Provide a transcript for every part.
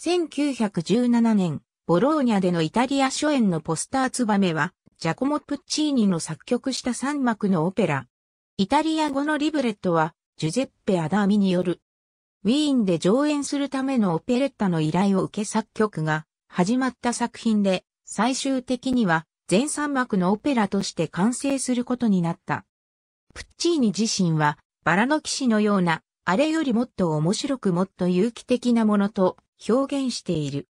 1917年、ボローニャでのイタリア初演のポスターツバメは、ジャコモ・プッチーニの作曲した3幕のオペラ。イタリア語のリブレットは、ジュゼッペ・アダーミによる。ウィーンで上演するためのオペレッタの依頼を受け作曲が始まった作品で、最終的には全3幕のオペラとして完成することになった。プッチーニ自身は、バラの騎士のような、あれよりもっと面白くもっと有機的なものと表現している。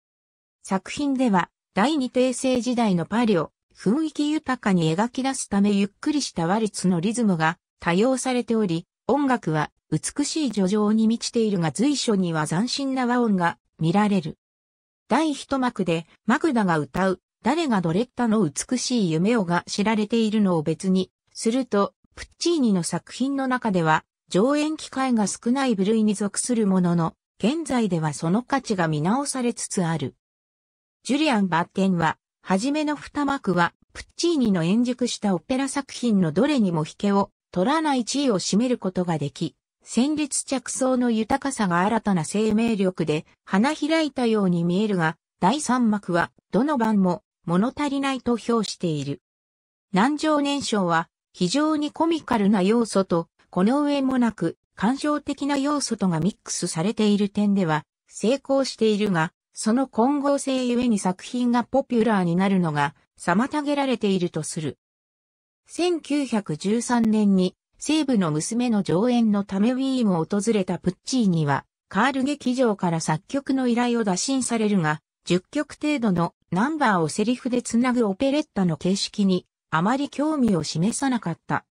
作品では、第二帝政時代のパリを雰囲気豊かに描き出すためゆっくりしたワルツのリズムが多用されており、音楽は美しい叙情に満ちているが随所には斬新な和音が見られる。第一幕でマグダが歌う誰がドレッタの美しい夢をが知られているのを別にすると、プッチーニの作品の中では上演機会が少ない部類に属するものの、現在ではその価値が見直されつつある。ジュリアン・バッテンは、はじめの二幕は、プッチーニの演熟したオペラ作品のどれにも引けを取らない地位を占めることができ、戦慄着想の豊かさが新たな生命力で花開いたように見えるが、第三幕はどの番も物足りないと評している。南城年賞は非常にコミカルな要素と、この上もなく感傷的な要素とがミックスされている点では成功しているが、その混合性ゆえに作品がポピュラーになるのが妨げられているとする。1913年に西部の娘の上演のためウィーンを訪れたプッチーには、カール劇場から作曲の依頼を打診されるが、10曲程度のナンバーをセリフでつなぐオペレッタの形式にあまり興味を示さなかった。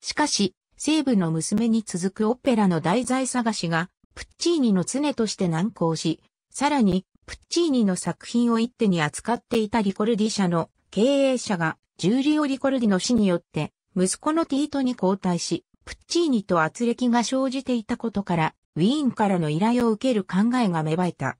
しかし、西部の娘に続くオペラの題材探しが、プッチーニの常として難航し、さらに、プッチーニの作品を一手に扱っていたリコルディ社の経営者が、ジューリオ・リコルディの死によって、息子のティートに交代し、プッチーニと圧力が生じていたことから、ウィーンからの依頼を受ける考えが芽生えた。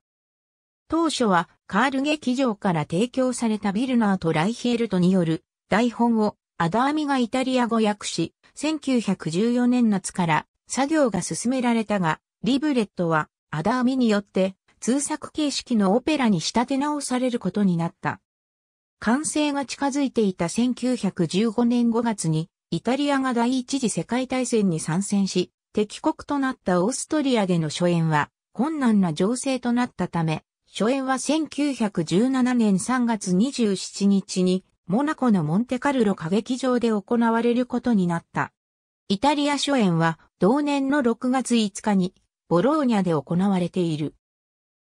当初は、カール劇場から提供されたビルナーとライヒエルトによる台本をアダーミがイタリア語訳し、1914年夏から作業が進められたが、リブレットはアダーミによって通作形式のオペラに仕立て直されることになった。完成が近づいていた1915年5月に、イタリアが第一次世界大戦に参戦し、敵国となったオーストリアでの初演は困難な情勢となったため、初演は1917年3月27日にモナコのモンテカルロ歌劇場で行われることになった。イタリア初演は同年の6月5日にボローニャで行われている。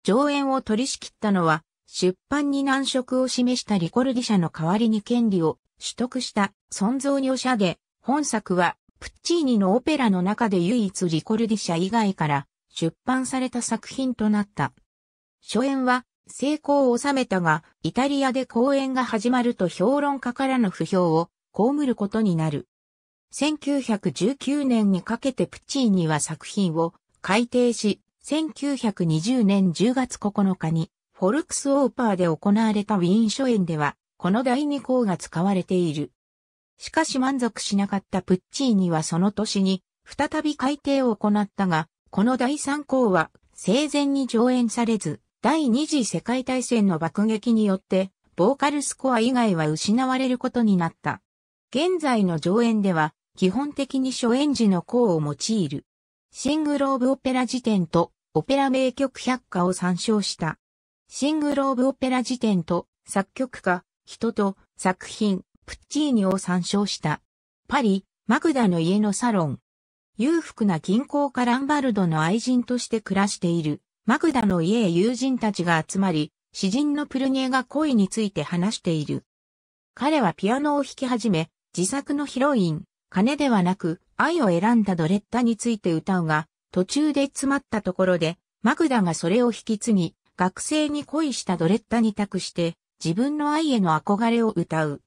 上演を取り仕切ったのは出版に難色を示したリコルディ社の代わりに権利を取得した存蔵女社で本作はプッチーニのオペラの中で唯一リコルディ社以外から出版された作品となった。初演は成功を収めたが、イタリアで公演が始まると評論家からの不評を被ることになる。1919年にかけてプチーニは作品を改訂し、1920年10月9日にフォルクスオーパーで行われたウィーン初演では、この第2項が使われている。しかし満足しなかったプッチーニはその年に再び改訂を行ったが、この第3項は生前に上演されず、第二次世界大戦の爆撃によって、ボーカルスコア以外は失われることになった。現在の上演では、基本的に初演時の項を用いる。シングローブオペラ辞典とオペラ名曲百科を参照した。シングローブオペラ辞典と作曲家、人と作品、プッチーニを参照した。パリ、マグダの家のサロン。裕福な銀行家ランバルドの愛人として暮らしているマグダの家へ友人たちが集まり、詩人のプルニエが恋について話している。彼はピアノを弾き始め、自作のヒロイン、金ではなく愛を選んだドレッタについて歌うが、途中で詰まったところで、マグダがそれを引き継ぎ、学生に恋したドレッタに託して、自分の愛への憧れを歌う。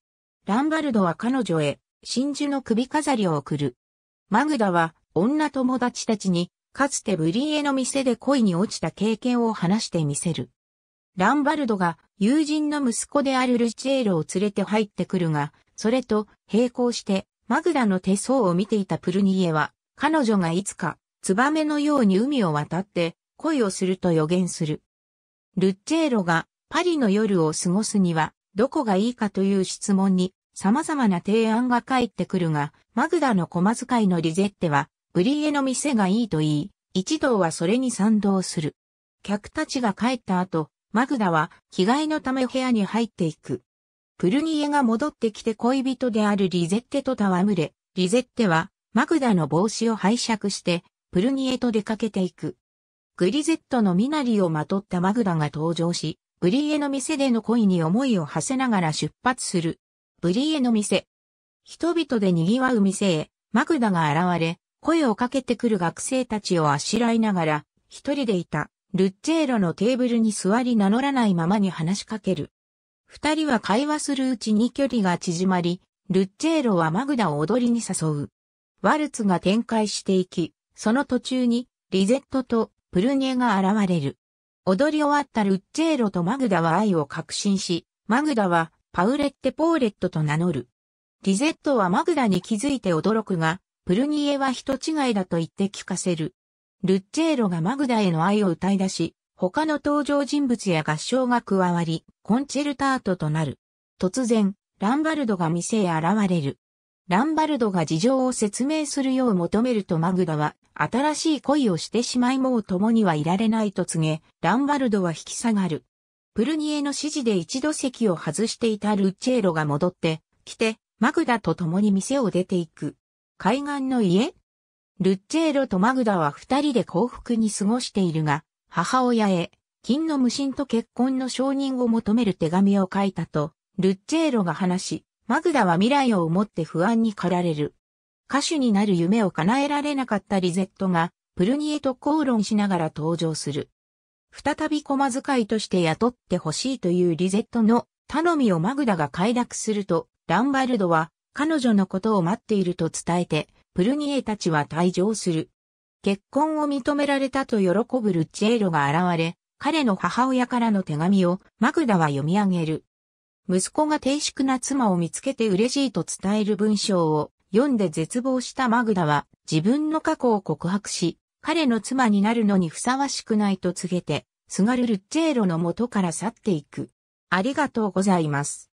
ランバルドは彼女へ、真珠の首飾りを贈る。マグダは女友達たちにかつてブリエの店で恋に落ちた経験を話してみせる。ランバルドが友人の息子であるルチエールを連れて入ってくるが、それと並行してマグダの手相を見ていたプルニエは、彼女がいつかツバメのように海を渡って恋をすると予言する。ルッチェーロがパリの夜を過ごすにはどこがいいかという質問に様々な提案が返ってくるが、マグダの小間遣いのリゼッテはブリエの店がいいと言い、一同はそれに賛同する。客たちが帰った後、マグダは着替えのため部屋に入っていく。プルニエが戻ってきて恋人であるリゼッテと戯れ、リゼッテはマグダの帽子を拝借して、プルニエと出かけていく。グリゼットの身なりをまとったマグダが登場し、ブリエの店での恋に思いを馳せながら出発する。ブリエの店。人々で賑わう店へ、マグダが現れ、声をかけてくる学生たちをあしらいながら、一人でいた、ルッチェーロのテーブルに座り名乗らないままに話しかける。二人は会話するうちに距離が縮まり、ルッチェーロはマグダを踊りに誘う。ワルツが展開していき、その途中に、リゼットとプルニエが現れる。踊り終わったルッチェーロとマグダは愛を確信し、マグダはパウレッテ・ポーレットと名乗る。リゼットはマグダに気づいて驚くが、プルニエは人違いだと言って聞かせる。ルッチェーロがマグダへの愛を歌い出し、他の登場人物や合唱が加わり、コンチェルタートとなる。突然、ランバルドが店へ現れる。ランバルドが事情を説明するよう求めるとマグダは、新しい恋をしてしまいもう共にはいられないと告げ、ランバルドは引き下がる。プルニエの指示で一度席を外していたルッチェーロが戻って、来て、マグダと共に店を出ていく。海岸の家ルッチェーロとマグダは二人で幸福に過ごしているが、母親へ、金の無心と結婚の承認を求める手紙を書いたと、ルッチェーロが話し、マグダは未来を思って不安に駆られる。歌手になる夢を叶えられなかったリゼットが、プルニエと口論しながら登場する。再び駒使いとして雇ってほしいというリゼットの頼みをマグダが快諾すると、ランバルドは彼女のことを待っていると伝えて、プルニエたちは退場する。結婚を認められたと喜ぶルッチェーロが現れ、彼の母親からの手紙をマグダは読み上げる。息子が低粛な妻を見つけて嬉しいと伝える文章を読んで絶望したマグダは自分の過去を告白し、彼の妻になるのにふさわしくないと告げて、すがるルッチェーロの元から去っていく。ありがとうございます。